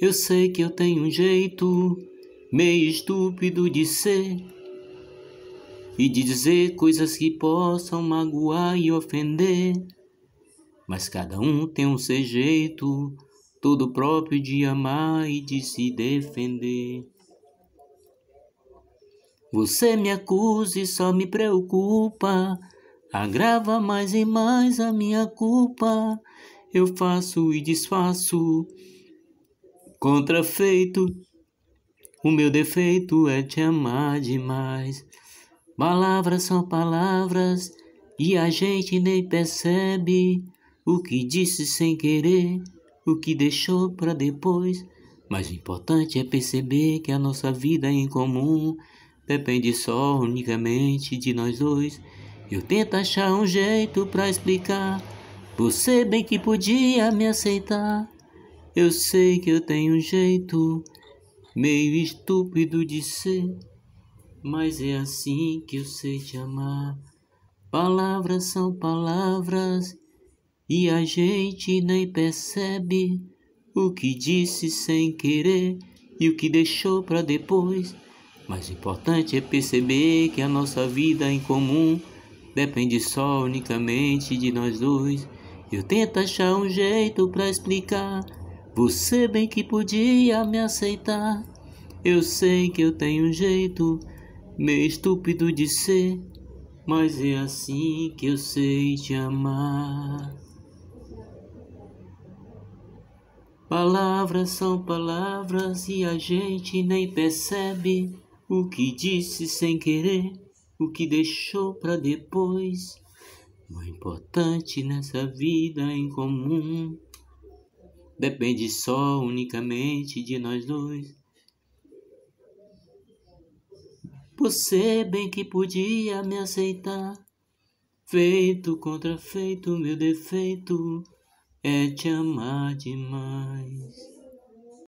Eu sei que eu tenho um jeito meio estúpido de ser e de dizer coisas que possam magoar e ofender. Mas cada um tem um seu jeito, todo próprio de amar e de se defender. Você me acusa e só me preocupa, agrava mais e mais a minha culpa. Eu faço e desfaço Contrafeito, o meu defeito é te amar demais. Palavras são palavras e a gente nem percebe o que disse sem querer, o que deixou para depois. Mas o importante é perceber que a nossa vida em comum depende só unicamente de nós dois. Eu tento achar um jeito para explicar. Você bem que podia me aceitar. Eu sei que eu tenho um jeito meio estúpido de ser, mas é assim que eu sei te amar. Palavras são palavras e a gente nem percebe o que disse sem querer e o que deixou para depois. Mas o importante é perceber que a nossa vida em comum depende só unicamente de nós dois. Eu tento achar um jeito para explicar você bem que podia me aceitar. Eu sei que eu tenho um jeito meio estúpido de ser, mas é assim que eu sei te amar. Palavras são palavras e a gente nem percebe o que disse sem querer, o que deixou para depois. O importante nessa vida em comum depende só unicamente de nós dois. Você bem que podia me aceitar, feito contrafeito, meu defeito é te amar demais.